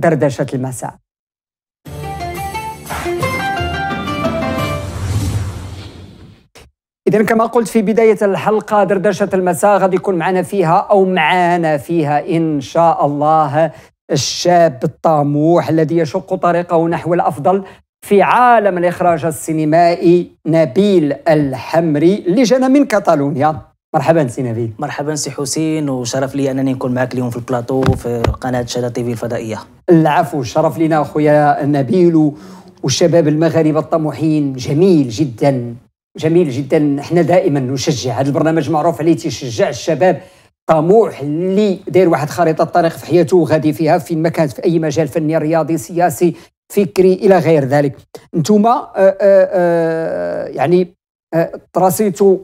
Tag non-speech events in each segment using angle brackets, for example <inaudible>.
دردشه المساء إذا كما قلت في بداية الحلقة دردشة المساء غادي يكون معنا فيها أو معانا فيها إن شاء الله الشاب الطموح الذي يشق طريقه نحو الأفضل في عالم الإخراج السينمائي نبيل الحمري اللي جانا من كاتالونيا مرحبا سي نبيل مرحبا سي حسين وشرف لي انني نكون معك اليوم في البلاطو في قناه تي في الفضائيه العفو الشرف لنا اخويا نبيل والشباب المغاربه الطموحين جميل جدا جميل جدا احنا دائما نشجع هذا البرنامج معروف عليه تيشجع الشباب طموح اللي داير واحد خريطه طريق في حياته وغادي فيها فين ما كانت في اي مجال فني رياضي سياسي فكري الى غير ذلك انتم آه، آه، آه، يعني تراسيتوا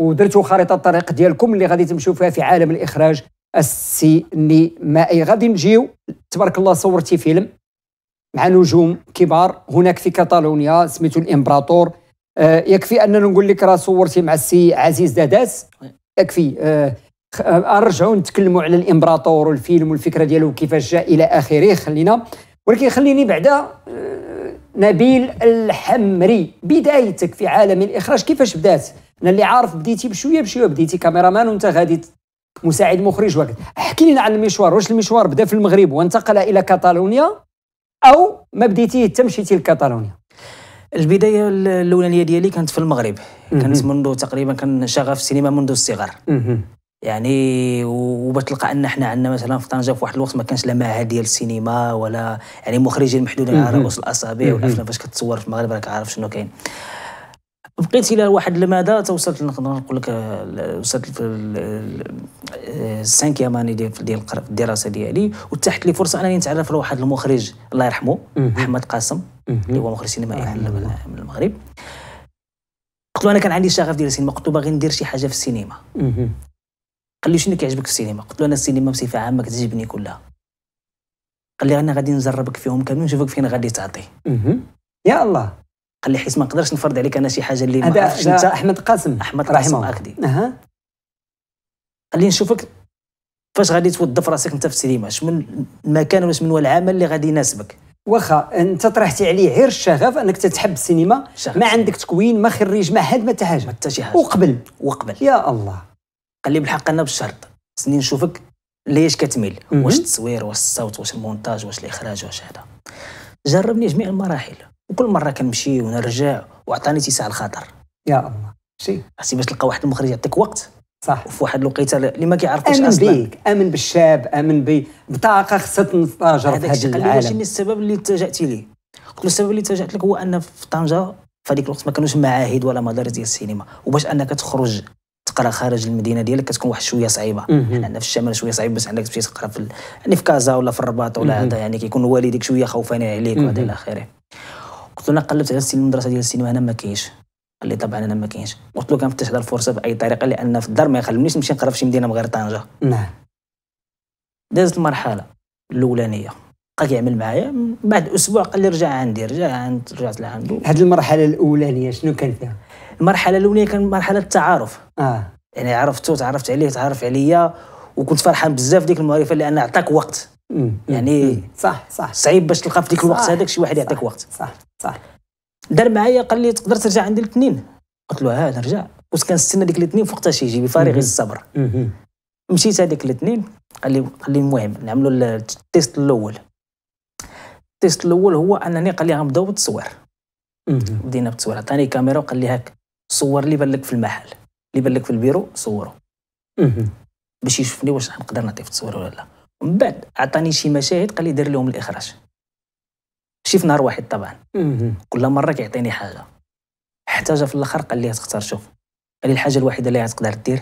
ودرتوا خريطه الطريق ديالكم اللي غادي تمشيو فيها في عالم الاخراج السينمائي غادي نجيو تبارك الله صورتي فيلم مع نجوم كبار هناك في كاتالونيا سميتو الامبراطور آه يكفي اننا نقول لك راه صورتي مع السي عزيز داداس يكفي آه نرجعوا آه، نتكلموا على الامبراطور والفيلم والفكره ديالو كيفاش جاء الى اخره خلينا ولكن خليني بعدا آه، نبيل الحمري بدايتك في عالم الاخراج كيفاش بدات انا اللي عارف بديتي بشويه بشويه بديتي كاميرامان وانت غادي مساعد مخرج وقت احكي لنا عن المشوار واش المشوار بدا في المغرب وانتقل الى كاتالونيا او ما بديتي حتى مشيتي لكاتالونيا البدايه الاولانيه ديالي كانت في المغرب كانت منذ تقريبا كان شغف السينما منذ الصغر يعني وبتلقى ان احنا عندنا مثلا في طنجه في واحد الوقت ما كانش لا معهد ديال السينما ولا يعني مخرجين محدودين على رؤوس الاصابع والافلام فاش كتصور في المغرب راك عارف شنو كاين بقيت الى واحد المدى توصلت نقدر نقول لك وصلت في السانكيام اني ديال ديال الدراسه ديالي وتحت لي فرصه انني نتعرف على واحد المخرج الله يرحمه احمد قاسم اللي هو مخرج سينمائي من المغرب قلت له انا كان عندي شغف ديال السينما قلت له باغي ندير شي حاجه في السينما قال لي شنو كيعجبك في السينما قلت له انا السينما بصفه عامه كتعجبني كلها قال لي انا غادي نجربك فيهم كاملين ونشوفك فين غادي تعطي يا الله قال لي حيت ما نقدرش نفرض عليك انا شي حاجه اللي ما عرفتش انت احمد قاسم احمد قاسم اكدي اها قال لي نشوفك فاش غادي توظف راسك انت في السينما اش من المكان ولا من العمل اللي غادي يناسبك واخا انت طرحتي عليه غير الشغف انك تتحب السينما ما عندك تكوين ما خريج ما حد ما حتى حاجه وقبل وقبل يا الله قال لي بالحق انا بالشرط خصني نشوفك ليش كتميل واش التصوير واش الصوت واش المونتاج واش الاخراج واش هذا جربني جميع المراحل وكل مره كنمشي ونرجع وعطاني اتساع الخطر يا الله شي باش تلقى واحد المخرج يعطيك وقت صح وفي واحد الوقيته اللي ما كيعرفوش اصلا امن بيك امن بالشاب امن بطاقه خصها تنستاجر في هذا العالم هذاك السبب اللي تجاتي ليه قلت له السبب اللي اتجهت لك هو ان في طنجه في هذيك الوقت ما كانوش معاهد ولا مدارس ديال السينما وباش انك تخرج تقرا خارج المدينه ديالك كتكون واحد شويه صعيبه حنا عندنا في الشمال شويه صعيب بس عندك تمشي تقرا في يعني في كازا ولا في الرباط ولا هذا يعني كيكون والديك شويه خوفانين عليك وهذا الى اخره قلت له انا قلبت على المدرسه ديال السينما هنا ما كاينش قال لي طبعا انا ما كاينش قلت له كنفتش هذا الفرصه باي طريقه لان في الدار ما يخلينيش نمشي نقرا في شي مدينه غير طنجه نعم دازت المرحله الاولانيه بقى كيعمل معايا بعد اسبوع قال لي رجع عندي رجع عند رجعت لعندو هذه المرحله الاولانيه شنو كان فيها المرحله الاولى كانت مرحله التعارف اه يعني عرفته تعرفت عليه تعرف عليا وكنت فرحان بزاف ديك المعرفه لان عطاك وقت مم. يعني مم. صح صح صعيب باش تلقى في ديك الوقت هذاك شي واحد يعطيك وقت صح صح دار معايا قال لي تقدر ترجع عندي الاثنين قلت له ها آه، نرجع كنت كنستنى ديك الاثنين فوقتاش يجي بفارغ الصبر مشيت هذيك الاثنين قال لي قال لي المهم نعملوا التيست الاول التيست الاول هو انني قال لي غنبداو بالتصوير بدينا بالتصوير عطاني كاميرا وقال لي هاك صور اللي بان لك في المحل اللي بان لك في البيرو صوره باش يشوفني واش نقدر نعطيه في التصوير ولا لا من بعد عطاني شي مشاهد قال لي دير لهم الاخراج شي في نهار واحد طبعا كل مره كيعطيني حاجه حتى جا في الاخر قال لي تختار شوف قال لي الحاجه الوحيده اللي تقدر دير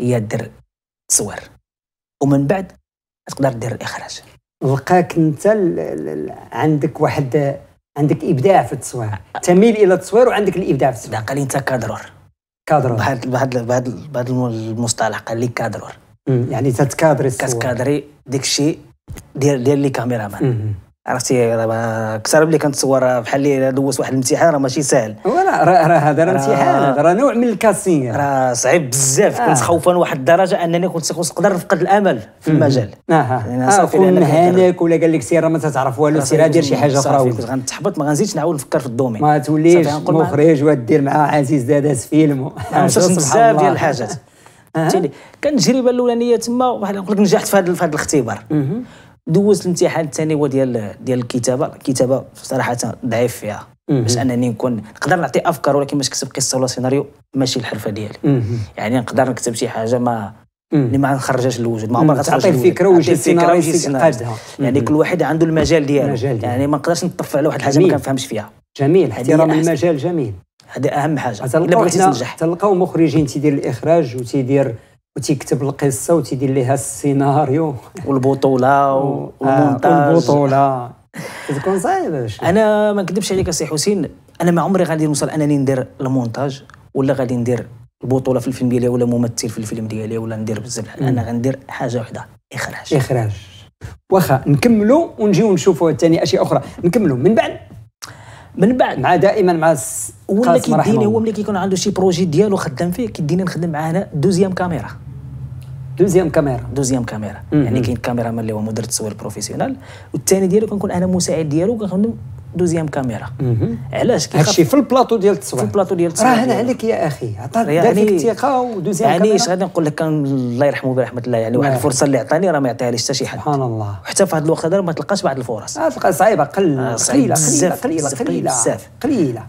هي دير تصوير ومن بعد تقدر دير الاخراج لقاك انت عندك واحد عندك ابداع في التصوير تميل الى التصوير وعندك الابداع في التصوير قال لي انت كادرور كادرور بهذا بهذا بهذا بهذا المصطلح قال لي كادرور يعني تتكادري الصور كتكادري داك الشيء ديال ديال لي كاميرامان عرفتي راه اكثر ملي كنتصور بحال اللي دوز واحد الامتحان راه ماشي ساهل ولا راه هذا راه امتحان راه نوع من الكاسين راه صعيب بزاف آه. كنت خوفا واحد الدرجه انني كنت نقدر نفقد الامل في المجال اها اه يعني صافي كون ولا قال لك سير ما تعرف والو سير دير شي حاجه اخرى كنت غنتحبط ما غنزيدش نعاود نفكر في الدومين ما توليش مخرج ودير مع عزيز داداس فيلم آه، بزاف ديال الحاجات بالتالي آه. كانت التجربه الاولانيه تما واحد نقول لك نجحت في هذا الاختبار دوزت الامتحان الثاني هو ديال ديال الكتابه الكتابه صراحه ضعيف فيها باش انني نكون نقدر نعطي افكار ولكن باش نكتب قصه ولا سيناريو ماشي الحرفه ديالي يعني نقدر نكتب شي حاجه ما اللي ما نخرجهاش للوجود ما عمرها تعطي الفكره ويجي السيناريو قادها يعني كل واحد عنده المجال ديالو يعني ما نقدرش نطف على واحد الحاجه ما كنفهمش فيها جميل احترام المجال جميل هذه اهم حاجه الا بغيتي تنجح تلقاو مخرجين تيدير الاخراج وتيدير وتيكتب القصه وتيدير ليها السيناريو والبطوله <laughs> آه، والمونتاج آه والبطوله تكون صعيبه انا ما نكذبش عليك سي حسين انا ما عمري غادي نوصل انني ندير المونتاج ولا غادي ندير البطوله في الفيلم ديالي ولا ممثل في الفيلم ديالي ولا ندير بزاف انا غندير حاجه وحده اخراج اخراج واخا نكملوا ونجيو نشوفوا ثاني اشياء اخرى نكملوا من بعد من بعد مع دائما مع ولا كيديني هو ملي كيكون عنده شي بروجي ديالو خدام فيه كيديني نخدم معاه انا دوزيام كاميرا دوزيام كاميرا دوزيام كاميرا يعني كاين كاميرا اللي هو مدير التصوير بروفيسيونال والثاني ديالو كنكون انا مساعد ديالو كنخدم دوزيام كاميرا علاش هادشي في البلاطو ديال التصوير في البلاطو ديال التصوير هنا عليك يا اخي عطاك يعني الثقه ودوزيام يعني اش غادي نقول لك كان الله يرحمه برحمه الله يعني واحد نعم. الفرصه اللي عطاني راه ما يعطيها ليش حتى شي حد سبحان الله وحتى في هذا الوقت هذا ما تلقاش بعض الفرص آه تلقى صعيبه قل آه، قليله قليله قليله قليله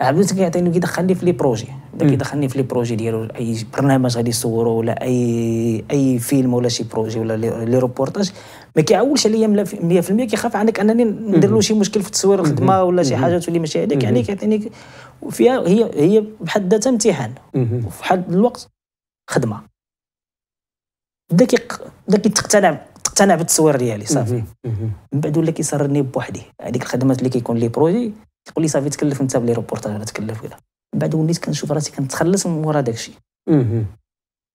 عبد الوهاب كيعطيني كيدخلني في لي بروجي كيدخلني في لي بروجي ديالو اي برنامج غادي يصوروا ولا اي اي فيلم ولا شي بروجي ولا لي روبورتاج ما كيعولش عليا 100% كيخاف عندك انني ندير له شي مشكل في تصوير الخدمه ولا شي حاجه تولي ماشي هذيك يعني كيعطيني فيها هي هي بحد ذاتها امتحان وفي حد الوقت خدمه بدا بدا كيتقتنع تقتنع بالتصوير ديالي صافي من بعد ولا كيسرني بوحدي هذيك الخدمات اللي كيكون لي بروجي تقول لي صافي تكلف انت بلي روبورتاج ولا تكلف كذا من بعد وليت كنشوف راسي كنتخلص من ورا داك الشيء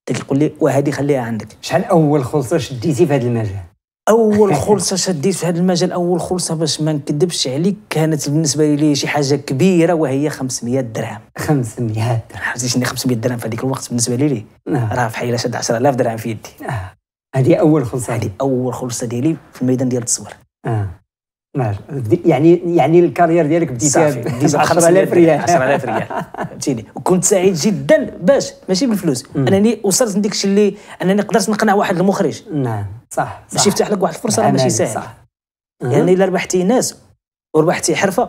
كيقول لي وهذه خليها عندك شحال اول خلصه شديتي في هذا المجال اول خلصه شديت في هذا المجال اول خلصه باش ما نكذبش عليك كانت بالنسبه لي شي حاجه كبيره وهي 500 درهم 500 درهم حسيت اني 500 درهم في هذيك الوقت بالنسبه لي نعم. راه في حيله شد 10000 درهم في يدي آه. هذه اول خلصه هذه اول خلصه ديالي في الميدان ديال التصوير آه. نعم. يعني يعني الكارير ديالك بديتها ب 10000 ريال 10000 ريال فهمتيني وكنت سعيد جدا باش ماشي بالفلوس انني وصلت لديك الشيء اللي انني قدرت نقنع واحد المخرج نعم صح صح باش يفتح لك واحد الفرصه راه نعم، ماشي نعم، سهل صح يعني الا ربحتي ناس وربحتي حرفه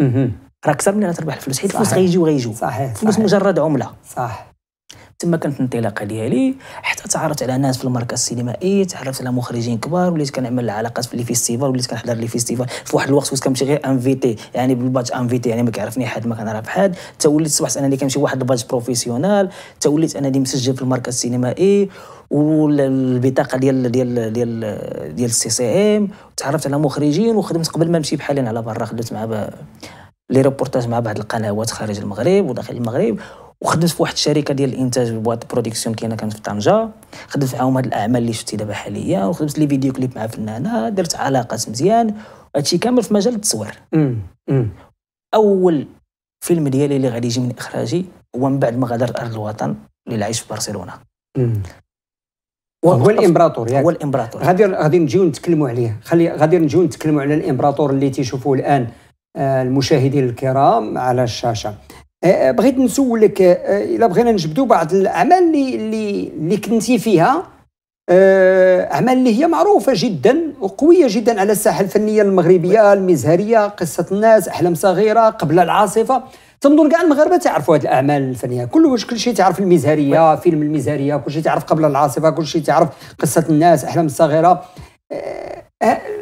راه اكثر من انك تربح الفلوس حيت الفلوس غيجيو غيجيو الفلوس مجرد عمله صح تما كانت الانطلاقه ديالي حتى تعرفت على ناس في المركز السينمائي تعرفت على مخرجين كبار وليت كنعمل علاقات في لي فيستيفال وليت كنحضر لي فيستيفال في واحد الوقت كنت كنمشي غير انفيتي يعني بالباج انفيتي يعني ما كيعرفني حد ما كنعرف حد تا وليت صبحت انني كنمشي واحد الباج بروفيسيونال تا وليت انني مسجل في المركز السينمائي والبطاقه ديال ديال ديال ديال السي سي ام تعرفت على مخرجين وخدمت قبل ما نمشي بحال على برا خدمت مع لي ريبورتاج مع بعض القنوات خارج المغرب وداخل المغرب وخدمت في واحد الشركه ديال الانتاج بواط برودكسيون كاينه كانت في طنجه خدمت معاهم هاد الاعمال اللي شفتي دابا حاليا وخدمت لي فيديو كليب مع فنانه درت علاقات مزيان هادشي كامل في مجال التصوير اول فيلم ديالي اللي غادي يجي من اخراجي هو من بعد ما غادرت ارض الوطن اللي عايش في برشلونه هو الامبراطور يعني هو الامبراطور غادي غادي نجيو نتكلموا عليه خلي غادي نجيو نتكلموا على الامبراطور اللي تيشوفوه الان آه، المشاهدين الكرام على الشاشه أه، بغيت نسولك أه، الا بغينا نجبدوا بعض الاعمال اللي اللي اللي كنتي فيها أه، اعمال اللي هي معروفه جدا وقويه جدا على الساحه الفنيه المغربيه المزهريه قصه الناس احلام صغيره قبل العاصفه تنظن كاع المغاربه تعرفوا هذه الاعمال الفنيه كل كل شيء تعرف المزهريه فيلم المزهريه كل شيء تعرف قبل العاصفه كل شيء تعرف قصه الناس احلام صغيره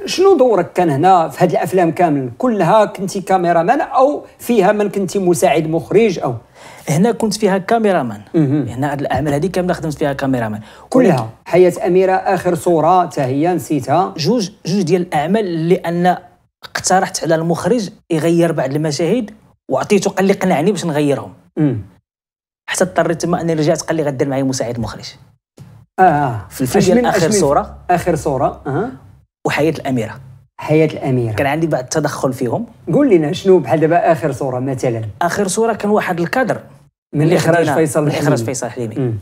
شنو دورك كان هنا في هذه الافلام كامل كلها كنتي كاميرامان او فيها من كنتي مساعد مخرج او هنا كنت فيها كاميرامان هنا هذه الاعمال هذه كامله خدمت فيها كاميرامان كلها حياه اميره اخر صوره حتى هي نسيتها جوج جوج ديال الاعمال اللي انا اقترحت على المخرج يغير بعض المشاهد وعطيته قال لي قنعني باش نغيرهم حتى اضطريت اني رجعت قال لي غدير معايا مساعد مخرج آه،, اه في الفيديو اخر صوره اخر صوره اه وحياه الاميره حياه الاميره كان عندي بعض التدخل فيهم قول لنا شنو بحال دابا اخر صوره مثلا اخر صوره كان واحد الكادر من, اللي اخراج فيصل من اخراج فيصل حليمي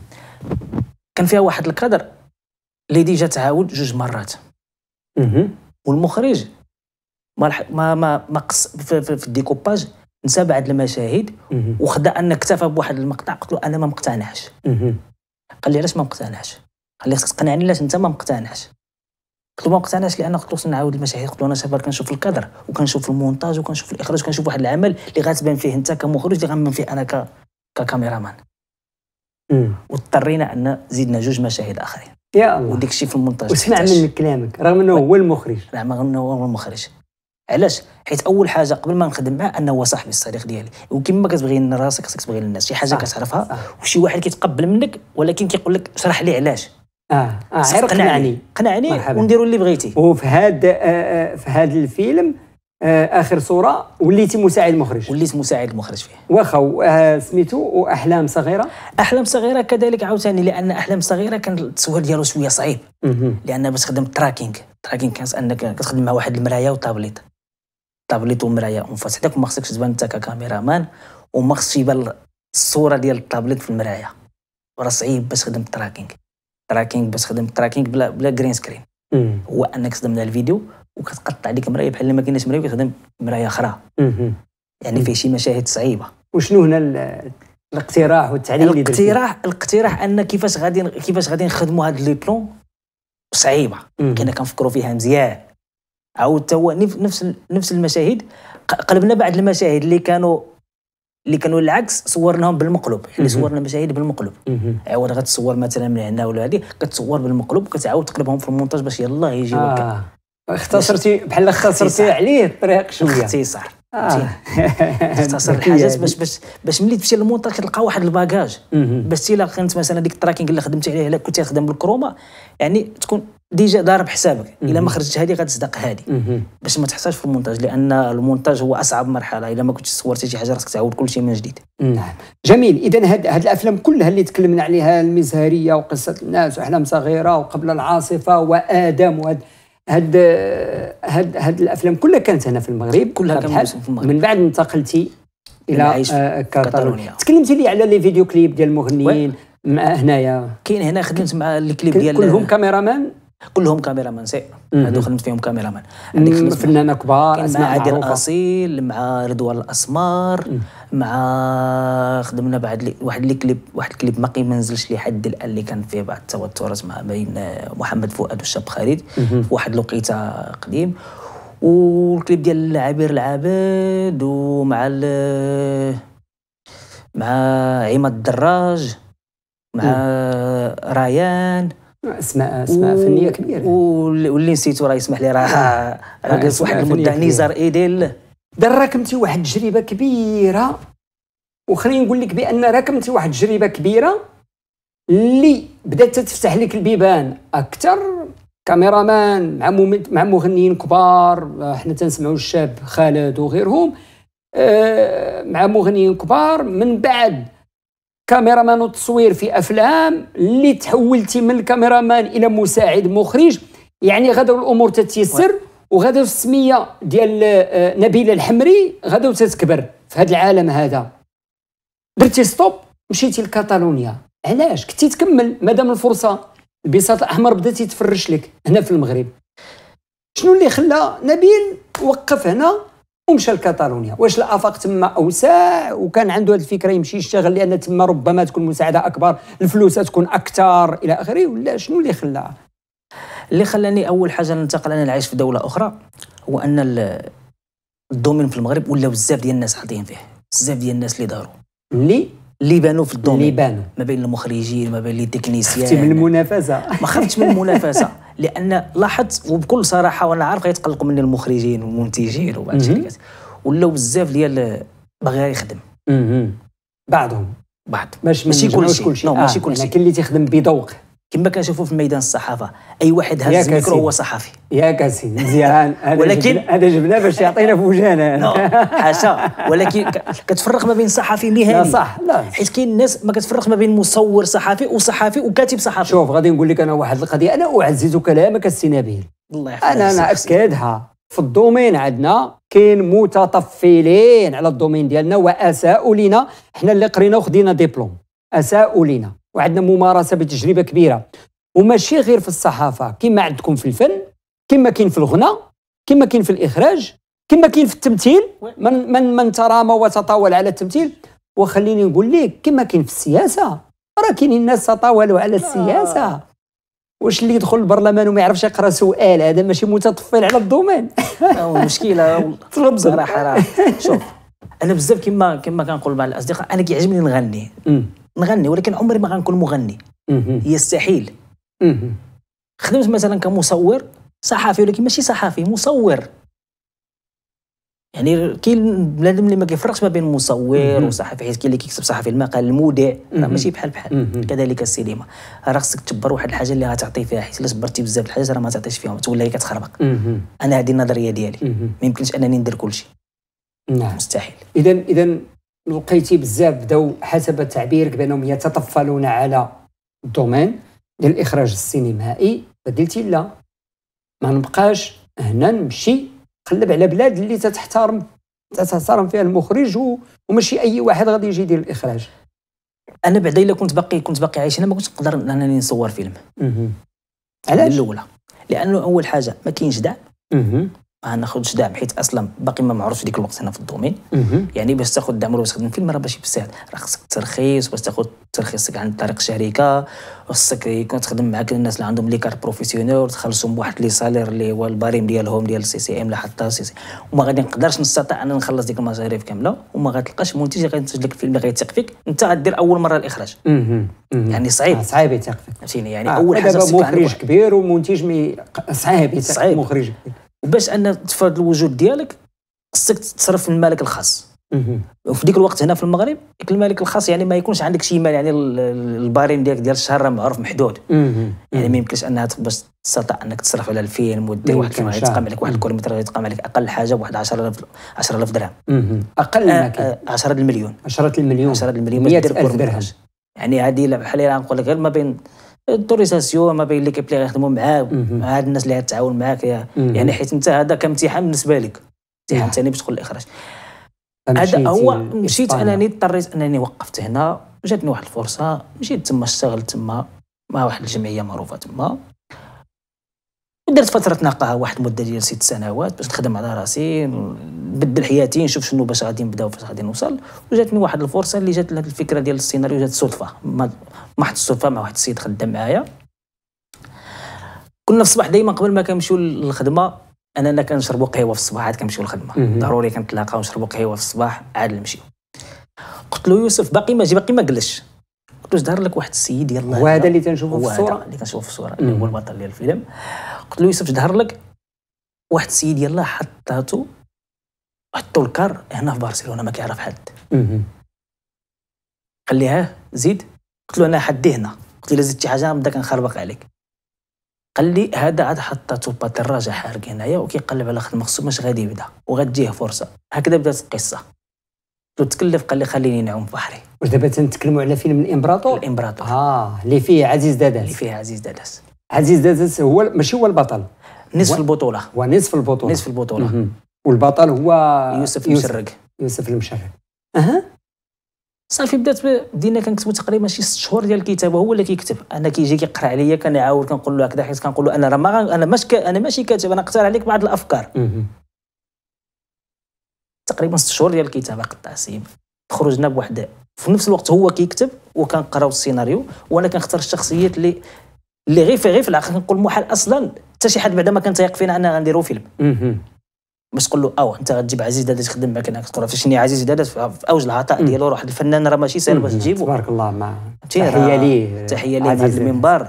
كان فيها واحد الكادر اللي ديجا تعاود جوج مرات مه. والمخرج ما ما ما, ما قص في, في, في الديكوباج نسى بعض المشاهد وخدا ان اكتفى بواحد المقطع قلت له انا ما مقتنعش قال لي علاش ما مقتنعش اللي خصك تقنعني علاش انت ما مقتنعش قلت له ما مقتنعش لان قلت له نعاود المشاهير قلت له انا شباب كنشوف الكادر وكنشوف المونتاج وكنشوف الاخراج وكنشوف واحد العمل اللي غتبان فيه انت كمخرج اللي غنبان فيه انا ك... ككاميرامان واضطرينا ان زدنا جوج مشاهد اخرين يا الله وديك الشيء في المونتاج وسمع من كلامك رغم انه هو المخرج رغم انه هو المخرج علاش حيت اول حاجه قبل ما نخدم معاه انه هو صاحبي الصديق ديالي وكما كتبغي راسك خصك تبغي للناس شي حاجه آه. كتعرفها آه. وشي واحد كيتقبل منك ولكن كيقول لك اشرح لي علاش اه اه قنعني قنعني ونديروا اللي بغيتي وفي هذا آه،, آه في هذا الفيلم آه اخر صوره وليتي مساعد مخرج وليت مساعد مخرج فيه واخا آه سميتو واحلام صغيره احلام صغيره كذلك عاوتاني لان احلام صغيره كان التصوير ديالو شويه صعيب لان باش تخدم التراكينغ التراكينغ كان انك كتخدم مع واحد المرايه وطابليت طابليت ومرايه انفاس هذاك ما خصكش تبان انت ككاميرا مان وما خصش يبان الصوره ديال الطابليت في المرايه راه صعيب باش تخدم التراكينغ تراكينغ باش تخدم تراكينغ بلا بلا جرين سكرين هو انك تخدم على الفيديو وكتقطع ديك المرايه بحال ما كايناش مرايه كتخدم مرايه اخرى يعني فيه شي مشاهد صعيبه وشنو هنا الاقتراح والتعليم اللي الاقتراح الاقتراح ان كيفاش غادي كيفاش غادي نخدموا هاد لي بلون صعيبه كنا كنفكروا فيها مزيان عاود هو نفس نفس المشاهد قلبنا بعض المشاهد اللي كانوا اللي كانوا العكس صورناهم بالمقلوب اللي يعني صورنا المشاهد بالمقلوب عوض آه، غتصور مثلا من هنا ولا هذه كتصور بالمقلوب كتعاود تقلبهم في المونتاج باش يلاه يجي آه. اختصرتي بحال اختصرتي عليه الطريق شويه اختصار آه. اختصر الحاجات <laughs> باش باش باش ملي تمشي للمونتاج كتلقى واحد الباكاج باش الا كنت مثلا ديك التراكينغ اللي خدمت عليه كنت خدام بالكروما يعني تكون ديجا ضارب حسابك الا ما خرجت هذه غتصدق هذه باش ما تحصلش في المونتاج لان المونتاج هو اصعب مرحله الا ما كنتش صورتي شي حاجه راسك تعاود كل شيء من جديد نعم جميل اذا هاد, هاد الافلام كلها اللي تكلمنا عليها المزهريه وقصه الناس واحلام صغيره وقبل العاصفه وادم وهاد هاد هاد هاد الافلام كلها كانت هنا في المغرب كلها كانت في المغرب من بعد انتقلتي الى آه كاتالونيا تكلمتي لي على لي فيديو كليب ديال المغنيين هنايا كاين هنا خدمت مع الكليب ديال كلهم كاميرامان كلهم كاميرا مان سي هذو خدمت فيهم كاميرا مان عندك فنانه كبار إيه، مع عادل الاصيل مع رضوان الاسمار مع خدمنا بعد واحد لي كليب واحد الكليب باقي ما نزلش لحد الان اللي كان فيه بعض التوترات مع بين آه، محمد فؤاد والشاب خالد واحد الوقيته قديم والكليب ديال عابر العابد ومع مع عماد الدراج مع ريان اسماء اسماء و... فنيه كبيره واللي نسيتو راه يسمح لي راه قلت واحد المده نزار ايديل راكمتي واحد التجربه كبيره وخليني نقول لك بان راكمتي واحد التجربه كبيره اللي بدات تفتح لك البيبان اكثر كاميرامان مع مع مغنيين كبار آه، حنا تنسمعوا الشاب خالد وغيرهم آه، مع مغنيين كبار من بعد كاميرامان والتصوير في افلام اللي تحولتي من الكاميرامان الى مساعد مخرج يعني غدا الامور تتيسر وغدا السميه ديال آه، نبيله الحمري غدا تتكبر في هذا العالم هذا درتي ستوب مشيتي لكاتالونيا علاش كنتي تكمل مادام الفرصه البساط الاحمر بدا تيتفرش لك هنا في المغرب شنو اللي خلى نبيل وقف هنا ومشى لكاتالونيا واش الافاق تما اوسع وكان عنده هذه الفكره يمشي يشتغل لان تما ربما تكون مساعده اكبر الفلوس تكون اكثر الى اخره ولا شنو اللي خلى اللي خلاني اول حاجه ننتقل انا نعيش في دوله اخرى هو ان الدومين في المغرب ولاو بزاف ديال الناس حاطين فيه بزاف ديال الناس اللي داروا اللي اللي بانوا في الدومين اللي بانوا ما بين المخرجين ما بين لي تكنيسيان خفتي من المنافسه ما خفتش من المنافسه <laughs> لان لاحظت وبكل صراحه وانا عارف غيتقلقوا مني المخرجين والمنتجين وبعض الشركات ولاو بزاف ديال باغي يخدم بعضهم بعض ماشي ماشي كلشي كل كل كل ماشي كلشي آه، كل يعني اللي تيخدم بذوق كما كنشوفوا في ميدان الصحافه اي واحد هز الميكرو هو صحفي ياك كاسي مزيان <laughs> ولكن هذا جبناه باش يعطينا في وجهنا <laughs> نعم. حاشا ولكن كتفرق ما بين صحفي مهني لا صح لا حيت كاين الناس ما كتفرقش ما بين مصور صحفي وصحفي وكاتب صحفي شوف غادي نقول لك انا واحد القضيه انا اعزز كلامك نبيل الله يحفظك انا انا اكدها في الدومين عندنا كاين متطفلين على الدومين ديالنا واساءوا لنا حنا اللي قرينا وخدينا ديبلوم اساءوا لنا وعندنا ممارسه بتجربه كبيره وماشي غير في الصحافه كما عندكم في الفن كما كاين في الغناء كما كاين في الاخراج كما كاين في التمثيل من من من ترامى وتطاول على التمثيل وخليني نقول لك كما كاين في السياسه راه كاينين الناس تطاولوا على السياسه آه. واش اللي يدخل البرلمان وما يعرفش يقرا سؤال هذا ماشي متطفل على الضمان مشكله طلب <laughs> صراحه شوف انا بزاف كما كما كنقول مع الاصدقاء انا كيعجبني نغني نغني ولكن عمري ما غنكون مغني يستحيل خدمت مثلا كمصور صحفي ولكن ماشي صحفي مصور يعني كاين بنادم اللي ما كيفرقش ما بين مصور وصحفي حيت كاين اللي كيكتب صحفي المقال المودع راه ماشي بحال بحال كذلك السينما راه خصك تبر واحد الحاجه اللي غتعطي فيها حيت الا جبرتي بزاف الحاجات راه ما تعطيش فيهم تولي كتخربق انا هذه النظريه ديالي ما يمكنش انني ندير كل شيء نعم مستحيل اذا اذا لقيتي بزاف بداو حسب تعبيرك بانهم يتطفلون على الدومين ديال الاخراج السينمائي فدلتي لا ما نبقاش هنا نمشي نقلب على بلاد اللي تتحترم تتحترم فيها المخرج وماشي اي واحد غادي يجي يدير الاخراج انا بعدا الا كنت باقي كنت باقي عايش هنا ما كنتش نقدر انني نصور فيلم علاش الاولى لانه اول حاجه ما كاينش دعم غناخذش دعم حيت اصلا باقي ما معروفش في ديك الوقت هنا في الدومين يعني باش تاخذ دعم ولا باش تخدم فيلم راه باش يساعد راه خصك ترخيص باش تاخذ ترخيصك عن طريق شركه خصك يكون تخدم معاك الناس اللي عندهم لي كار بروفيسيونيل تخلصهم بواحد لي سالير اللي هو البريم ديالهم ديال السي سي ام لا حتى سي سي وما غادي نقدرش نستطيع ان نخلص ديك المصاريف كامله وما غتلقاش منتج اللي غينتج لك الفيلم اللي غيثق فيك انت غادير اول مره الاخراج يعني صعيب آه، صعيب يثق فيك فهمتيني يعني آه، اول حاجه مخرج كبير ومنتج صعيب يثق مخرج كبير وباش ان تفرض الوجود ديالك خصك تصرف من المالك الخاص وفي ديك الوقت هنا في المغرب المالك الخاص يعني ما يكونش عندك شي مال يعني البارين ديالك ديال الشهر راه معروف محدود يعني ما يمكنش انها باش تستطيع انك تصرف على الفيلم ودير واحد الفيلم آه. يتقام عليك واحد الكيلومتر يتقام عليك اقل حاجه بواحد 10000 10000 درهم اقل آه، ما آه، 10 المليون 10 المليون 10 المليون 100000 درهم يعني هذه بحال نقول لك غير ما بين الدوريزاسيون ما بين ليكيب اللي غيخدموا معاه مع هاد الناس اللي غتعاون معاك يعني حيت انت هذا كامتحان بالنسبه لك امتحان ثاني نعم. باش تدخل الاخراج هذا هو مشيت انني اضطريت انني وقفت هنا جاتني واحد الفرصه مشيت تما اشتغلت تما مع واحد الجمعيه معروفه تما درت فتره نقاهة واحد المده ديال ست سنوات باش نخدم على راسي نبدل حياتي نشوف شنو باش غادي نبدا وفاش غادي نوصل وجاتني واحد الفرصه اللي جات الفكره ديال السيناريو جات صدفه محض الصدفه مع واحد السيد خدام معايا كنا في الصباح دائما قبل ما كنمشيو للخدمه اننا كنشربوا قهوه في الصباح عاد كنمشيو للخدمه ضروري كنتلاقاو نشربوا قهوه في الصباح عاد نمشيو قلت له يوسف باقي ما جي باقي ما كلش قلت له دار لك واحد السيد يلاه هو هذا اللي تنشوفه في الصوره اللي كنشوفه في الصوره اللي هو البطل ديال الفيلم قلت له يوسف ظهر لك واحد السيد يلا حطاتو حطو الكار هنا في برشلونه ما كيعرف حد قال لي ها زيد قلت له انا حدي هنا قلت له زدت شي حاجه نبدا كنخربق عليك قال لي هذا عاد حطاتو باطي الراجع حارق هنايا وكيقلب على خدمه خصو باش غادي يبدا وغتجيه فرصه هكذا بدات القصه قلت تكلف قال لي خليني نعوم في بحري واش دابا تنتكلموا على فيلم الامبراطور الامبراطور اه اللي فيه عزيز داداس اللي فيه عزيز داداس عزيز دازز هو ماشي هو البطل نصف و... البطوله هو نصف البطوله نصف البطوله -م. والبطل هو يوسف المشرق يوسف المشرق اها صافي بدات بدينا كنكتبوا تقريبا شي ست شهور ديال الكتابه هو اللي كيكتب انا كيجي كيقرا عليا كنعاود كنقول له هكذا حيت كنقول له انا راه ما انا مش ك... انا ماشي كاتب انا اقترح عليك بعض الافكار تقريبا ست شهور ديال الكتابه قطع سيب خرجنا بواحد في نفس الوقت هو كيكتب وكنقراو السيناريو وانا كنختار الشخصيات اللي اللي غير في غير في الاخر نقول محال اصلا حتى شي حد بعدا ما كان تيق فينا اننا غنديروا فيلم باش تقول له او انت غتجيب عزيز دادات تخدم معك هناك تقول فشني عزيز دادات في اوج العطاء ديالو راه واحد الفنان راه ماشي سهل باش تجيبو تبارك الله مع تحيه ليه تحيه ليه هذا المنبر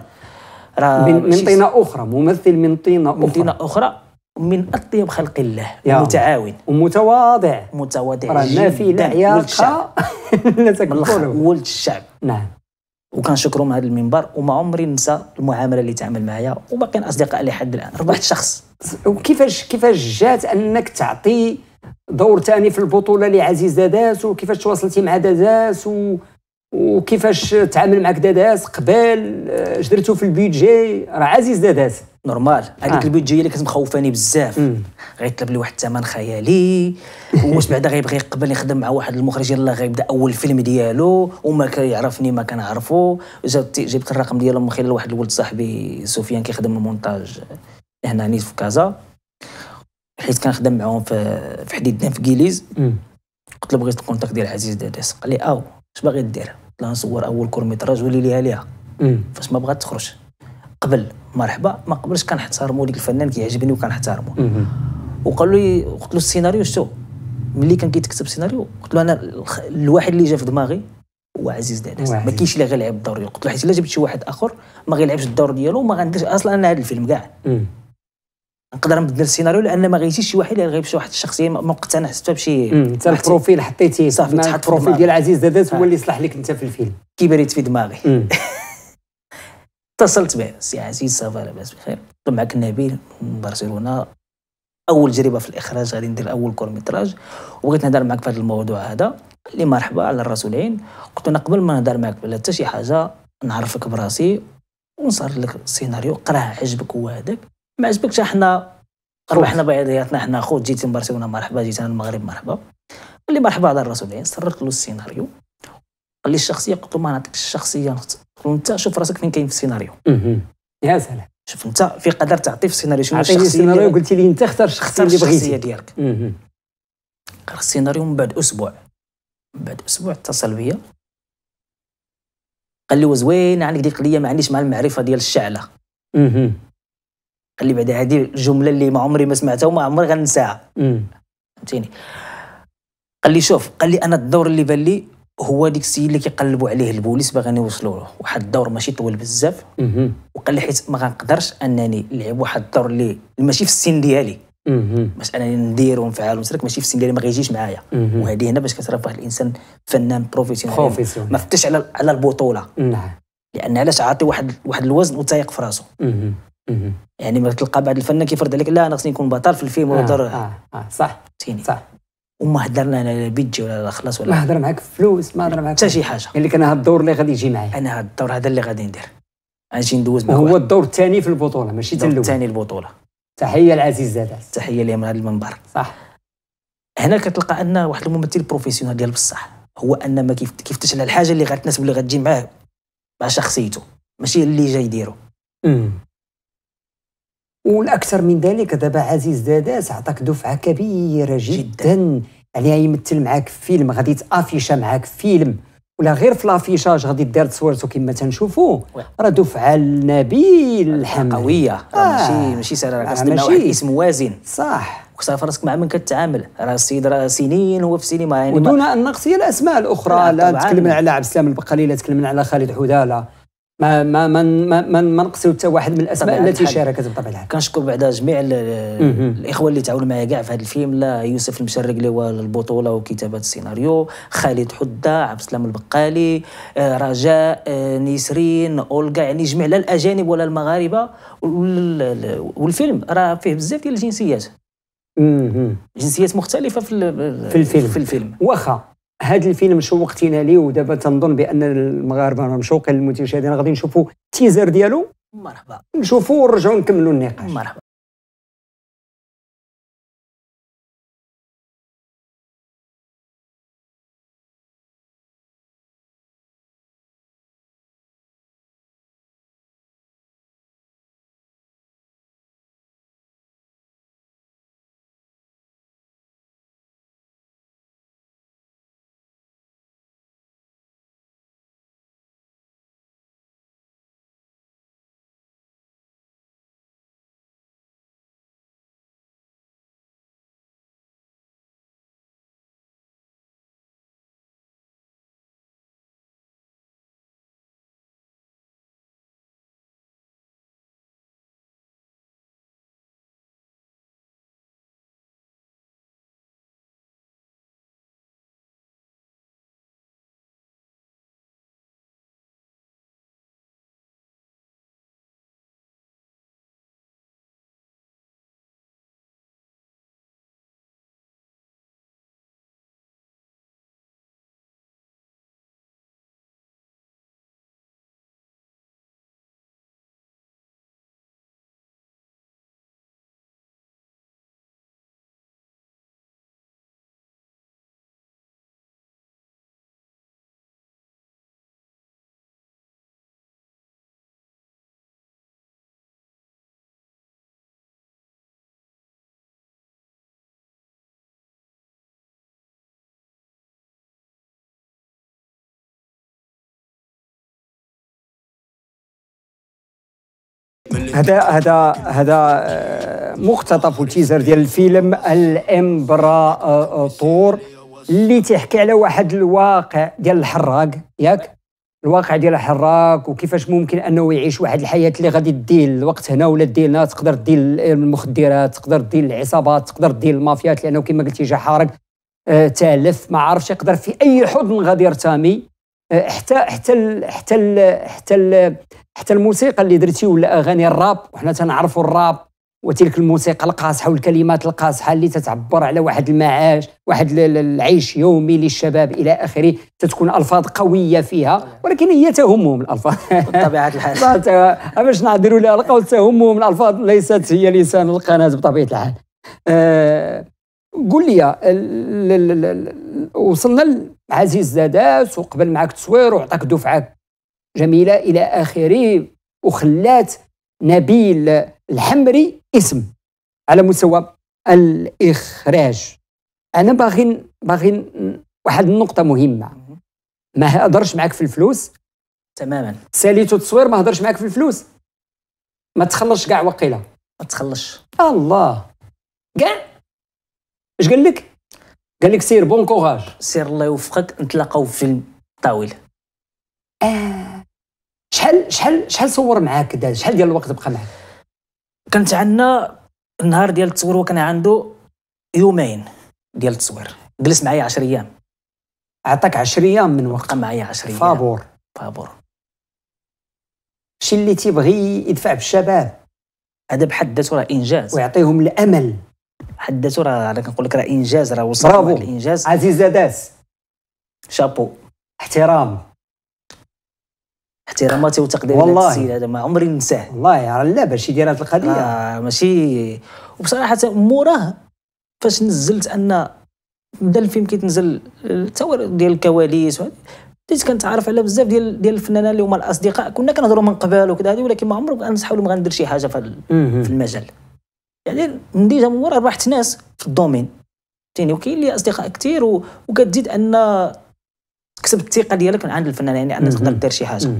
راه من طينه اخرى ممثل من طينه اخرى من طينه اخرى من اطيب خلق الله متعاون ومتواضع متواضع راه ما في <laughs> لا عياقه ولد الشعب نعم وكنشكرهم هذا المنبر وما عمري ننسى المعامله اللي تعامل معايا وباقيين اصدقاء لحد الان ربحت شخص وكيفاش كيفاش جات انك تعطي دور ثاني في البطوله لعزيز داداس وكيفاش تواصلتي مع داداس و... وكيفاش تعامل معك داداس قبل اش آه، درتو في البيدجي راه عزيز داداس نورمال هذيك آه. جايه اللي كانت مخوفاني بزاف غيطلب لي واحد الثمن خيالي واش بعدا غيبغي يقبل يخدم مع واحد المخرج يلاه غيبدا اول فيلم ديالو وما كيعرفني ما كنعرفو جبت جبت الرقم ديالو من خلال واحد الولد صاحبي سفيان كيخدم المونتاج هنا نيت في كازا حيت كنخدم معاهم في في حديد في كيليز قلت له بغيت الكونتاكت ديال عزيز داداس قال لي او آه، اش باغي دير قلت له نصور اول كور ميتراج ولي ليها ليها فاش ما بغات تخرج قبل مرحبا ما قبلش كنحترموا ديك الفنان كيعجبني وكنحترمه وقالوا لي قلت له السيناريو شتو ملي كان كيتكتب سيناريو قلت له انا الواحد اللي جا في دماغي هو عزيز دعداس ما كاينش اللي غيلعب الدور ديالو قلت له حيت الا جبت شي واحد اخر ما غيلعبش الدور ديالو وما غنديرش اصلا انا هذا الفيلم كاع نقدر نبدل السيناريو لان ما غيجيش شي واحد اللي غيمشي شي واحد الشخصيه ما مقتنعش حتى بشي انت البروفيل حطيتيه صافي تحط البروفيل ديال عزيز داداس هو آه. اللي صلح لك انت في الفيلم كبريت في دماغي <laughs> اتصلت به سي عزيز سافا لاباس بخير معك نبيل من برشلونه اول تجربه في الاخراج غادي ندير اول كورميتراج وبغيت نهضر معك في هذا الموضوع هذا اللي مرحبا على الرسولين قلت انا قبل ما نهضر معك على حتى شي حاجه نعرفك براسي ونصار لك السيناريو قراه عجبك هو هذاك ما عجبكش حنا ربحنا بعضياتنا حنا خوت جيتي من برشلونه مرحبا جيتي انا المغرب مرحبا اللي مرحبا على الرسولين سررت له السيناريو خلي الشخصيه قلت له ما نعطيك الشخصيه له انت شوف راسك فين كاين في السيناريو يا سلام شوف انت في قدر تعطي في السيناريو شنو الشخصيه السيناريو قلتي لي انت اختار الشخصيه اللي بغيتي ديالك قرا السيناريو من بعد اسبوع من بعد اسبوع اتصل بيا قال لي وزوين عندك ديك القضيه ما عنديش مع المعرفه ديال الشعله قال لي بعد هذه الجمله اللي ما عمري ما سمعتها وما عمري غنساها فهمتيني قال لي شوف قال لي انا الدور اللي بان لي هو ديك السيد اللي كيقلبوا عليه البوليس باغيين يوصلوا له واحد الدور ماشي طويل بزاف وقال لي حيت ما غنقدرش انني نلعب واحد الدور اللي ماشي في السن ديالي باش انني ندير ونفعل ونسرك ماشي في السن ديالي ما غيجيش معايا وهذه هنا باش كتعرف واحد الانسان فنان بروفيسيونيل ما فتش على على البطوله نعم لان علاش عاطي واحد واحد الوزن وتايق في راسه يعني ما تلقى بعض الفنان كيفرض عليك لا انا خصني نكون بطل في الفيلم ولا آه, آه, اه صح تيني. صح وما هدرنا لا بيتجي ولا لا خلاص ولا ما هدر معاك فلوس ما هدر معاك حتى شي حاجه لك يعني انا هاد الدور اللي غادي يجي معايا انا هاد الدور هذا اللي غادي ندير غنجي ندوز معاه هو الدور الثاني في البطوله ماشي حتى الاول الثاني البطوله تحيه لعزيز زاداس تحيه ليه من هذا المنبر صح هنا كتلقى ان واحد الممثل بروفيسيونال ديال بصح هو ان ما كيفتش على الحاجه اللي غتناسب اللي غتجي معاه مع شخصيته ماشي اللي جاي يديرو والاكثر من ذلك دابا عزيز داداس عطاك دفعه كبيره جدا, جداً. يعني يمثل معاك في فيلم غادي تافيشا معاك في فيلم ولا غير في لافيشاج غادي دار تصويرته كما تنشوفوا راه دفعه نبيل الحمد قويه راه آه. ماشي ماشي سهله راه كاين آه، واحد اسم وازن صح وكسر راسك مع من كتعامل راه السيد راه سنين هو في السينما يعني ودون ان نقصي الاسماء الاخرى لا, لا تكلمنا على عبد السلام البقالي لا تكلمنا على خالد حداله ما ما ما ما, ما نقصيو حتى واحد من الاسماء التي شاركت بطبيعه الحال كنشكر بعدا جميع الاخوه اللي تعاونوا معايا كاع في هذا الفيلم لا يوسف المشرق اللي هو البطوله وكتابه السيناريو خالد حده عبد السلام البقالي آه، رجاء آه، نيسرين اولغا يعني جميع لا الاجانب ولا المغاربه والفيلم راه فيه بزاف ديال الجنسيات جنسيات مختلفه في في الفيلم في الفيلم واخا هذا الفيلم شوقتينا ليه ودابا تنظن بان المغاربه راه مشوقين للمتشاهدين غادي نشوفوا التيزر ديالو مرحبا نشوفوا ونرجعوا نكملوا النقاش مرحبا هذا هذا هذا آه، مقتطف تيزر ديال الفيلم الامبراطور اللي تيحكي على واحد الواقع ديال الحراق ياك الواقع ديال الحراك وكيفاش ممكن انه يعيش واحد الحياه اللي غادي دي الوقت هنا ولا دي هنا تقدر دي المخدرات تقدر دي العصابات تقدر دي المافيات لانه كما قلتي جا حارق آه تالف ما عرفش يقدر في اي حضن غادي يرتامي حتى حتى الـ حتى الـ حتى الـ حتى الموسيقى اللي درتي ولا اغاني الراب وحنا تنعرفوا الراب وتلك الموسيقى القاصحه والكلمات القاصحه اللي تتعبر على واحد المعاش واحد العيش يومي للشباب الى اخره تتكون الفاظ قويه فيها ولكن هي تهمهم الالفاظ بطبيعه الحال <laughs> باش نعذروا لها القول تهمهم الالفاظ ليست هي لسان القناه بطبيعه الحال أه قول لي وصلنا لعزيز زاداس وقبل معك تصوير وعطاك دفعه جميله الى اخره وخلات نبيل الحمري اسم على مستوى الاخراج انا باغي باغي واحد النقطه مهمه ما هضرش معك في الفلوس تماما ساليتو التصوير ما هضرش معك في الفلوس ما تخلصش كاع وقيله ما تخلصش الله كاع اش قال لك قال لك سير بون كوراج سير الله يوفقك نتلاقاو في الطاوله آه. شحال شحال شحال صور معاك داز شحال ديال الوقت بقى معاك كانت عندنا النهار ديال التصوير هو كان عنده يومين ديال التصوير جلس معايا 10 ايام عطاك 10 ايام من وقت بقى معايا 10 ايام فابور فابور الشيء اللي تيبغي يدفع بالشباب هذا بحد ذاته راه انجاز ويعطيهم الامل حدثوا راه انا كنقول لك راه انجاز راه وصل برافو الانجاز عزيزه داس شابو احترام احتراماتي وتقديري والله هذا ما عمري ننساه والله راه لا باش يدير هذه القضيه آه ماشي وبصراحه موراه فاش نزلت ان بدا الفيلم كيتنزل التصاور ديال الكواليس بديت كنتعرف على بزاف ديال ديال الفنانين اللي هما الاصدقاء كنا كنهضروا من قبل وكذا هذه ولكن ما عمرو غنحاول لهم غندير شي حاجه في, في المجال يعني مديتها من وراء ربحت ناس في الدومين فهمتيني وكاين لي اصدقاء كثير و... وكتزيد ان كسبت الثقه ديالك من عند الفنان يعني انك تقدر دير شي حاجه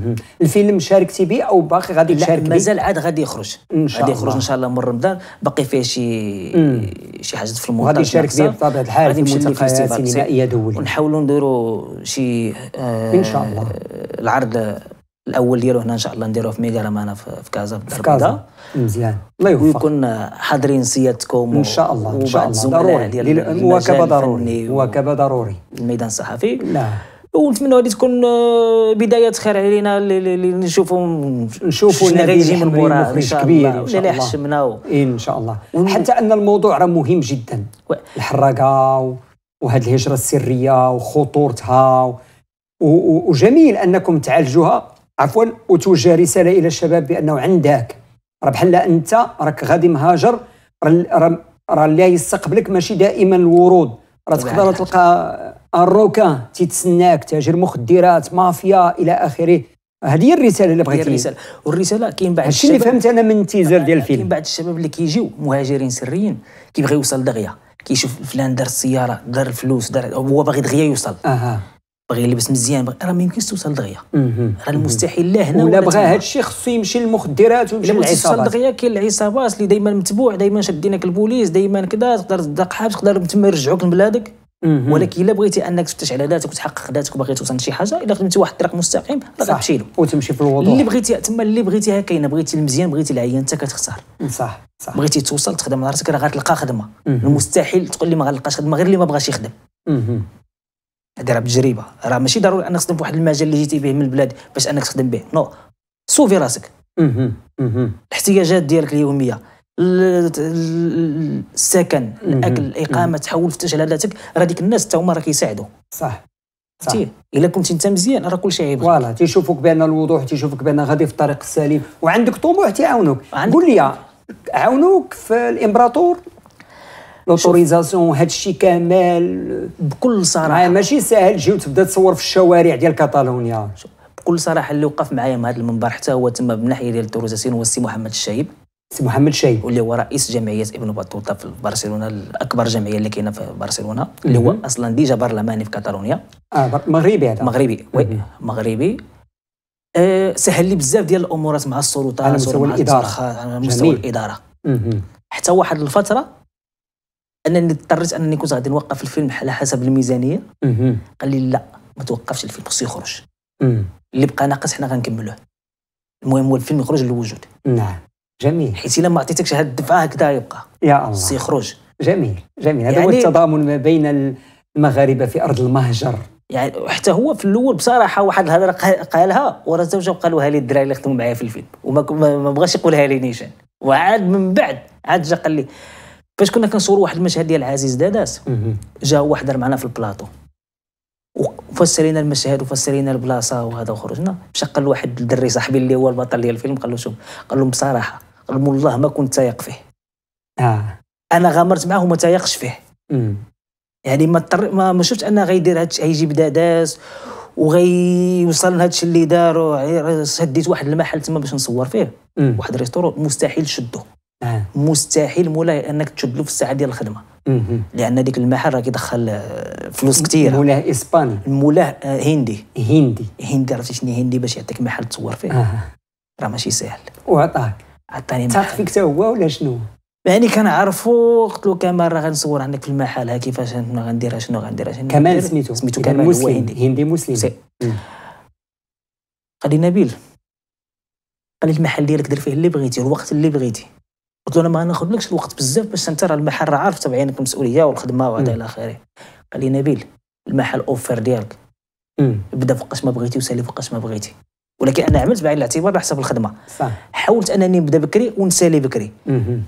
الفيلم شاركتي به او باقي غادي تشارك به مازال عاد غادي يخرج ان شاء غادي يخرج ان شاء الله من رمضان باقي فيه شي مم. شي حاجه في المونتاج غادي تشارك به بطبيعه الحال في نمشي السينمائيه دولي ونحاولوا نديروا شي آه ان شاء الله العرض الاول ديالو هنا ان شاء الله نديروه في ميغا رمانا في كازا في في كازا مزيان الله يوفقك ويكون حاضرين سيادتكم ان شاء الله ان شاء الله ضروري المواكبه ضروري المواكبه ضروري الميدان الصحفي نعم ونتمنوا هذه تكون آه، بدايه خير علينا اللي نشوفوا نشوفوا شنو غيجي من موراء ان شاء الله اللي حشمنا ان شاء الله حتى ان الموضوع راه مهم جدا و... الحراقه وهذه الهجره السريه وخطورتها و... وجميل انكم تعالجوها عفوا وتوجه رساله الى الشباب بانه عندك راه بحال انت راك غادي مهاجر راه اللي يستقبلك ماشي دائما الورود راه تقدر تلقى الروكان تيتسناك تاجر مخدرات مافيا الى اخره هذه هي الرساله اللي بغيت الرساله والرساله كاين بعض الشيء اللي فهمت انا من التيزر ديال الفيلم كاين بعض الشباب اللي كيجيو مهاجرين سريين كيبغي يوصل دغيا كيشوف فلان دار السياره دار الفلوس دار هو باغي دغيا يوصل باغي يلبس مزيان راه ما يمكنش توصل دغيا راه المستحيل لا هنا ولا بغى هذا الشيء خصو يمشي للمخدرات ويمشي للعصابات دغيا كاين العصابات اللي دائما متبوع دائما شادينك البوليس دايما كذا تقدر تدق حبس تقدر تما يرجعوك لبلادك ولكن الا بغيتي انك تفتش على ذاتك وتحقق ذاتك وباغي توصل لشي حاجه الا خدمتي واحد الطريق مستقيم راه تمشي له وتمشي في الوضوح اللي بغيتي تما اللي بغيتيها كاينه بغيتي المزيان بغيتي العيان انت كتختار صح صح بغيتي توصل تخدم على راسك راه غتلقى خدمه المستحيل تقول لي ما غنلقاش خدمه غير اللي ما بغاش يخدم هذه راه بتجربه راه ماشي ضروري انك تخدم في واحد المجال اللي جيتي به من البلاد باش انك تخدم به نو سوفي راسك الاحتياجات ديالك اليوميه السكن الاكل الاقامه تحول في تشهيلاتك راه ديك الناس حتى هما راه كيساعدوا صح فهمتي الا كنت انت مزيان راه كل شيء فوالا تيشوفوك بان الوضوح تيشوفوك بان غادي في الطريق السليم وعندك طموح تيعاونوك قول لي عاونوك في الامبراطور لوتوريزاسيون هذا الشيء كامل بكل صراحه ماشي ساهل تجي وتبدا تصور في الشوارع ديال كاتالونيا بكل صراحه اللي وقف معايا مع هذا المنبر حتى هو تما من ناحيه ديال التوريزاسيون هو السي محمد الشايب سي محمد الشايب واللي هو رئيس جمعيه ابن بطوطه في برشلونه الاكبر جمعيه اللي كاينه في برشلونه اللي هو اصلا ديجا برلماني في كاتالونيا اه مغربي هذا مغربي وي مغربي آه سهل لي بزاف ديال الامورات مع السلطات على مستوى الاداره على مستوى الاداره حتى واحد الفتره انني اضطريت انني كنت غادي نوقف الفيلم على حسب الميزانيه قال لي لا ما توقفش الفيلم خصو يخرج اللي بقى ناقص حنا غنكملوه المهم هو الفيلم يخرج للوجود نعم جميل حيت الا ما عطيتكش هاد الدفعه هكذا يبقى يا الله خصو يخرج جميل جميل هذا يعني هو التضامن ما بين المغاربه في ارض المهجر يعني حتى هو في الاول بصراحه واحد الهضره قالها ورا زوجها وقالوها لي الدراري اللي خدموا معايا في الفيلم وما بغاش يقولها لي نيشان وعاد من بعد عاد جا قال لي فاش كنا كنصوروا واحد المشهد ديال عزيز داداس جا هو حضر معنا في البلاطو وفسر المشهد وفسر البلاصه وهذا وخرجنا مشى قال لواحد الدري صاحبي اللي هو البطل ديال الفيلم قال له شوف قال له بصراحه قال لهم والله ما كنت تايق فيه آه. انا غامرت معاه وما تايقش فيه مم. يعني ما اضطر ما, ما شفت انه غيدير هادشي غيجيب داداس وغيوصل لهادشي اللي دارو شديت واحد المحل تما باش نصور فيه مم. واحد ريستورون مستحيل شده آه. مستحيل مولا انك له في الساعه ديال الخدمه مم. لان ديك المحل راه كيدخل آه، فلوس كثيره مولاه اسباني مولاه آه، هندي هندي هندي عرفتي شنو هندي باش يعطيك محل تصور فيه آه. راه ماشي ساهل وعطاك عطاني محل فيك حتى هو ولا شنو يعني كان عارفو قلت له كمال راه غنصور عندك في المحل ها كيفاش شنو غندير شنو غندير شنو كمال سميتو سميتو كمال مسلم هندي هندي مسلم قال لي نبيل قال لي المحل ديالك دير فيه اللي بغيتي الوقت اللي بغيتي قلت له انا ما ناخذلكش الوقت بزاف باش انت راه المحل راه عارف تبعينك المسؤوليه والخدمه وهذا الى اخره قال لي نبيل المحل اوفر ديالك بدا فوقاش ما بغيتي وسالي فوقاش ما بغيتي ولكن انا عملت بعين الاعتبار على حسب الخدمه صح. حاولت انني نبدا بكري ونسالي بكري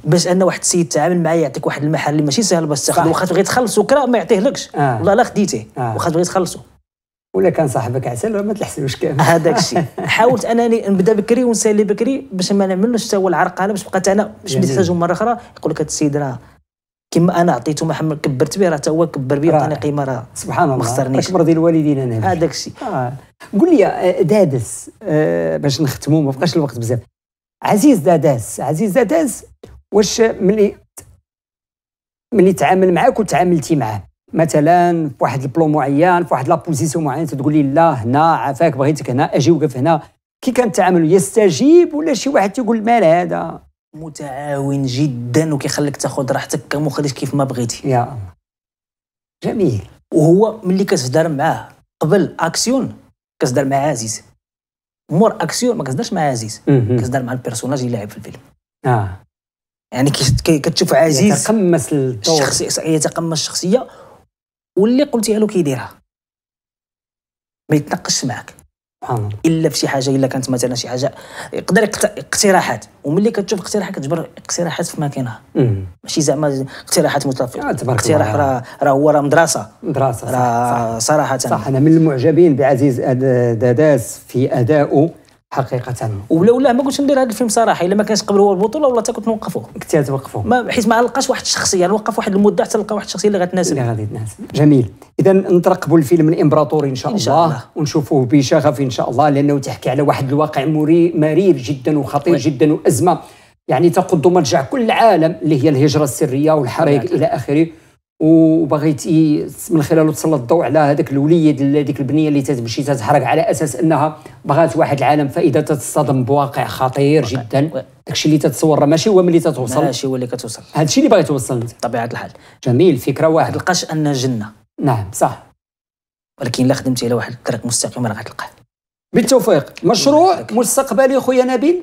باش ان واحد السيد تعامل معايا يعطيك واحد المحل اللي ماشي سهل باش تاخذ واخا تبغي تخلصو كرا ما يعطيهلكش آه. والله لا خديته آه. واخا تبغي تخلصو ولا كان صاحبك عسل ما تحسبوش كامل <laughs> هذاك الشيء <laughs> حاولت انني نبدا بكري ونسالي بكري باش ما نعملوش حتى هو العرقله باش بقات انا باش نحتاجو مره اخرى يقول لك هذا السيد راه كما انا عطيته محمد كبرت به راه حتى هو كبر به عطاني قيمه راه سبحان الله خسرنيش اكبر ديال الوالدين انا هذاك الشيء آه. قول لي آه، دادس آه باش نختموا ما بقاش الوقت بزاف عزيز داداس عزيز داداس واش ملي ملي تعامل معاك وتعاملتي معاه مثلا في واحد البلو معين في واحد لابوزيسيون معين تقول لي لا هنا عافاك بغيتك هنا اجي وقف هنا كي كان التعامل يستجيب ولا شي واحد تيقول مال هذا متعاون جدا وكيخليك تاخذ راحتك كمخرج كيف ما بغيتي يا جميل وهو ملي كتهضر معاه قبل اكسيون كتهضر مع عزيز مور اكسيون ما كتهضرش مع عزيز كتهضر مع البيرسوناج اللي لاعب في الفيلم اه يعني كتشوف عزيز يتقمص الشخصيه يتقمص الشخصيه واللي قلتيها له كيديرها ما يتناقش معك سبحان الله الا في شي حاجه الا كانت مثلا شي حاجه يقدر اقتراحات وملي كتشوف اقتراح كتجبر اقتراحات في ماكينه ماشي زعما اقتراحات متلفقه آه، اقتراح راه راه هو راه مدرسه مدرسه راه صراحه صح انا من المعجبين بعزيز داداس في ادائه حقيقه ولولا ما كنتش ندير هذا الفيلم صراحه الا ما كانش قبل هو البطوله والله حتى كنت نوقفوه كنت توقفوه حيت ما لقاش واحد الشخصيه نوقف يعني واحد المده حتى نلقى واحد الشخصيه اللي غتناسب اللي غادي تناسب جميل اذا نترقبوا الفيلم الامبراطوري ان شاء, إن شاء الله, الله. ونشوفوه بشغف ان شاء الله لانه تحكي على واحد الواقع مرير جدا وخطير وي. جدا وازمه يعني تقض مرجع كل العالم اللي هي الهجره السريه والحريق نعم. الى اخره وبغيتي من خلاله تسلط الضوء على هذاك الوليد هذيك البنيه اللي تتمشي تتحرك على اساس انها بغات واحد العالم فاذا تتصدم بواقع خطير واقع. جدا داكشي اللي تتصور ماشي هو ملي تتوصل ماشي هو اللي كتوصل هادشي الشيء اللي باغي توصل انت بطبيعه الحال جميل فكره واحد تلقاش ان جنه نعم صح ولكن الا خدمتي على واحد الطريق مستقيم راه غتلقاه بالتوفيق مشروع مستقبلي خويا نبيل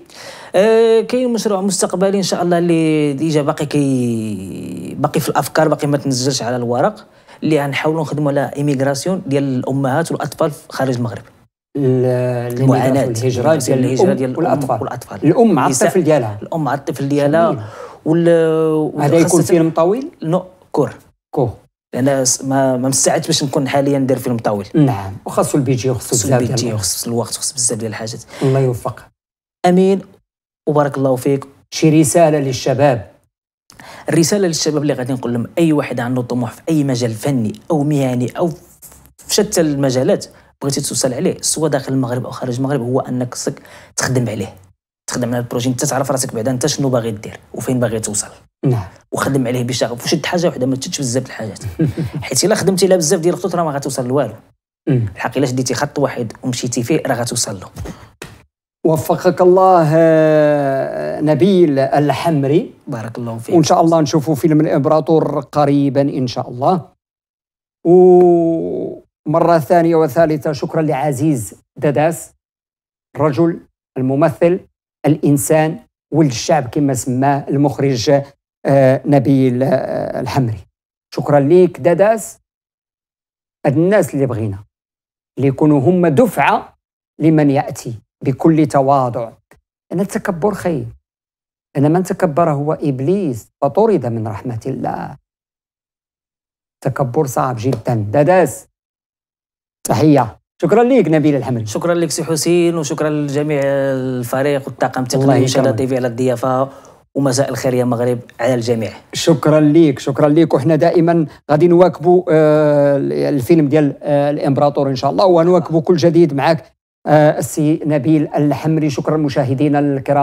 آه كاين مشروع مستقبلي ان شاء الله اللي ديجا باقي كي باقي في الافكار باقي ما تنزلش على الورق اللي غنحاولوا نخدموا على ايميغراسيون ديال الامهات والاطفال خارج المغرب المعاناه الهجره ديال الهجره ديال الأطفال. والاطفال الام مع الطفل ديالها الام مع الطفل ديالها هذا يكون فيلم طويل نو كور كور انا ما ما مستعدش باش نكون حاليا ندير فيلم طويل نعم وخاصو البيجي وخاصو بزاف البيجي وخاصو الوقت وخاصو بزاف ديال الحاجات الله يوفق امين وبارك الله فيك شي رساله للشباب الرساله للشباب اللي غادي نقول لهم اي واحد عنده طموح في اي مجال فني او مهني او في شتى المجالات بغيتي توصل عليه سواء داخل المغرب او خارج المغرب هو انك تخدم عليه تخدم على البروجي انت تعرف راسك بعدا انت شنو باغي دير وفين باغي توصل نعم وخدم عليه بشغف وشد حاجه وحده ما تشدش بزاف الحاجات <laughs> حيت الا خدمتي لها بزاف ديال الخطوط راه ما غاتوصل لوالو الحق الا شديتي خط واحد ومشيتي فيه راه غاتوصل له وفقك الله آه، نبيل الحمري بارك الله فيك وان شاء الله نشوفوا فيلم الامبراطور قريبا ان شاء الله ومره ثانيه وثالثه شكرا لعزيز دداس الرجل الممثل الانسان ولد الشعب كما سماه المخرج آه، نبيل آه، الحمري شكرا ليك داداس هاد الناس اللي بغينا اللي يكونوا هما دفعه لمن ياتي بكل تواضع أن التكبر خير أن من تكبر هو إبليس فطرد من رحمة الله تكبر صعب جدا داداس تحية شكرا لك نبيل الحمري شكرا لك سي حسين وشكرا لجميع الفريق والطاقم التقني وشاده تي في على الضيافه ومساء الخير يا مغرب على الجميع شكرا ليك شكرا ليك وحنا دائما غادي نواكبوا آه الفيلم ديال آه الامبراطور ان شاء الله ونواكبوا كل جديد معك آه السي نبيل الحمري شكرا مشاهدينا الكرام